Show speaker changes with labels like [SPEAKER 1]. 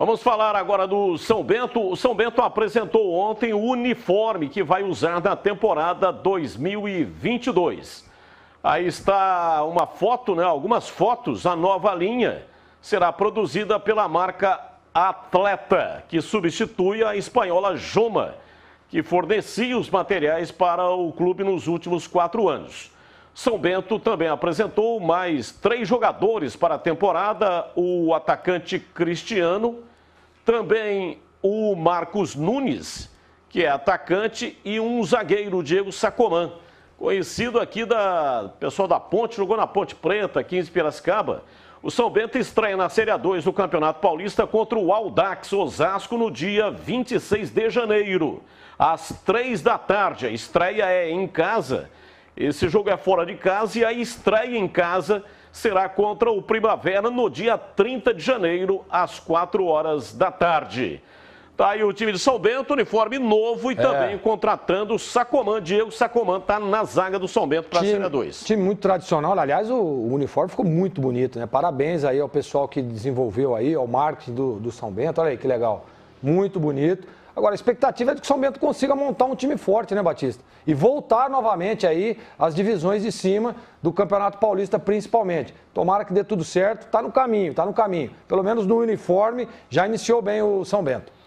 [SPEAKER 1] Vamos falar agora do São Bento. O São Bento apresentou ontem o uniforme que vai usar na temporada 2022. Aí está uma foto, né? Algumas fotos. A nova linha será produzida pela marca Atleta, que substitui a espanhola Joma, que fornecia os materiais para o clube nos últimos quatro anos. São Bento também apresentou mais três jogadores para a temporada: o atacante Cristiano, também o Marcos Nunes, que é atacante, e um zagueiro, Diego Sacomã, conhecido aqui da pessoal da Ponte, jogou na Ponte Preta, 15 Piracicaba. O São Bento estreia na Série 2 do Campeonato Paulista contra o Aldax Osasco no dia 26 de janeiro, às 3 da tarde. A estreia é em casa. Esse jogo é fora de casa e a estreia em casa será contra o Primavera no dia 30 de janeiro, às 4 horas da tarde. Tá aí o time de São Bento, uniforme novo e é. também contratando o Sacomã. Diego Sacomã tá na zaga do São Bento para a Série 2.
[SPEAKER 2] Time muito tradicional, aliás, o, o, uniforme ficou muito bonito, né? Parabéns aí ao pessoal que desenvolveu aí, ao marketing do, do São Bento. Olha aí que legal. Muito bonito. Agora, a expectativa é de que o São Bento consiga montar um time forte, né, Batista? E voltar novamente aí às divisões de cima do Campeonato Paulista, principalmente. Tomara que dê tudo certo, tá no caminho, tá no caminho. Pelo menos no uniforme, já iniciou bem o São Bento.